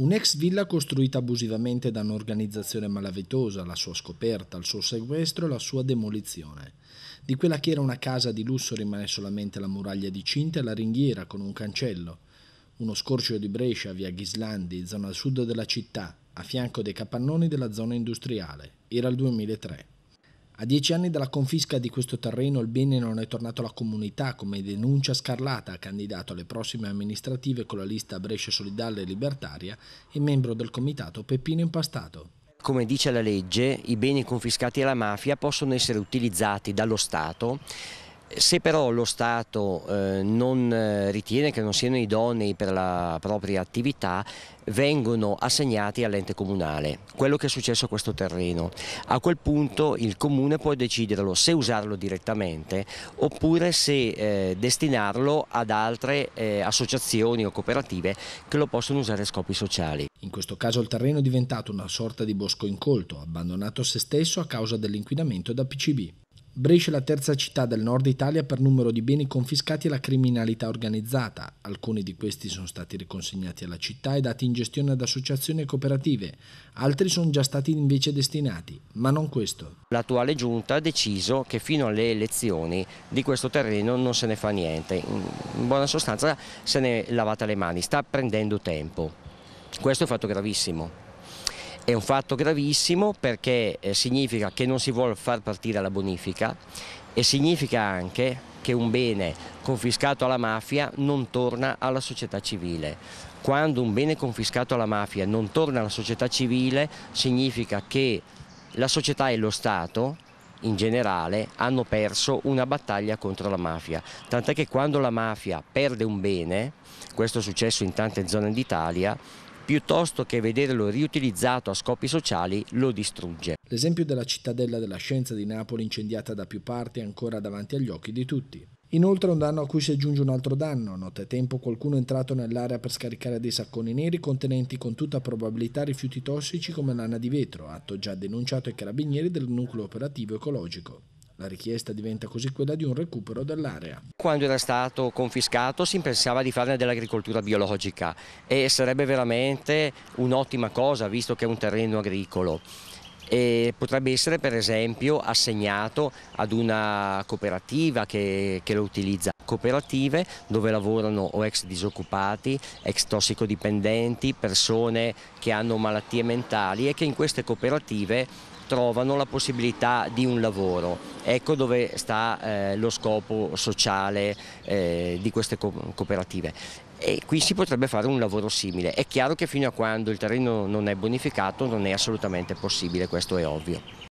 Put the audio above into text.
Un'ex villa costruita abusivamente da un'organizzazione malavitosa, la sua scoperta, il suo sequestro e la sua demolizione. Di quella che era una casa di lusso rimane solamente la muraglia di cinta e la ringhiera con un cancello. Uno scorcio di Brescia via Ghislandi, zona sud della città, a fianco dei capannoni della zona industriale. Era il 2003. A dieci anni dalla confisca di questo terreno il bene non è tornato alla comunità, come denuncia Scarlata, candidato alle prossime amministrative con la lista Brescia Solidale e Libertaria e membro del comitato Peppino Impastato. Come dice la legge, i beni confiscati alla mafia possono essere utilizzati dallo Stato se però lo Stato eh, non eh, ritiene che non siano idonei per la propria attività, vengono assegnati all'ente comunale, quello che è successo a questo terreno. A quel punto il comune può deciderlo se usarlo direttamente oppure se eh, destinarlo ad altre eh, associazioni o cooperative che lo possono usare a scopi sociali. In questo caso il terreno è diventato una sorta di bosco incolto, abbandonato a se stesso a causa dell'inquinamento da PCB. Brescia è la terza città del nord Italia per numero di beni confiscati alla criminalità organizzata. Alcuni di questi sono stati riconsegnati alla città e dati in gestione ad associazioni e cooperative, altri sono già stati invece destinati, ma non questo. L'attuale giunta ha deciso che fino alle elezioni di questo terreno non se ne fa niente, in buona sostanza se ne è lavata le mani, sta prendendo tempo. Questo è un fatto gravissimo. È un fatto gravissimo perché eh, significa che non si vuole far partire la bonifica e significa anche che un bene confiscato alla mafia non torna alla società civile. Quando un bene confiscato alla mafia non torna alla società civile significa che la società e lo Stato in generale hanno perso una battaglia contro la mafia, tant'è che quando la mafia perde un bene, questo è successo in tante zone d'Italia, piuttosto che vederlo riutilizzato a scopi sociali lo distrugge. L'esempio della cittadella della scienza di Napoli incendiata da più parti è ancora davanti agli occhi di tutti. Inoltre un danno a cui si aggiunge un altro danno. Nottetempo qualcuno è entrato nell'area per scaricare dei sacconi neri contenenti con tutta probabilità rifiuti tossici come lana di vetro, atto già denunciato ai carabinieri del nucleo operativo ecologico. La richiesta diventa così quella di un recupero dell'area. Quando era stato confiscato si pensava di farne dell'agricoltura biologica e sarebbe veramente un'ottima cosa visto che è un terreno agricolo. E potrebbe essere per esempio assegnato ad una cooperativa che, che lo utilizza cooperative dove lavorano o ex disoccupati, ex tossicodipendenti, persone che hanno malattie mentali e che in queste cooperative trovano la possibilità di un lavoro. Ecco dove sta eh, lo scopo sociale eh, di queste co cooperative. E qui si potrebbe fare un lavoro simile. È chiaro che fino a quando il terreno non è bonificato non è assolutamente possibile, questo è ovvio.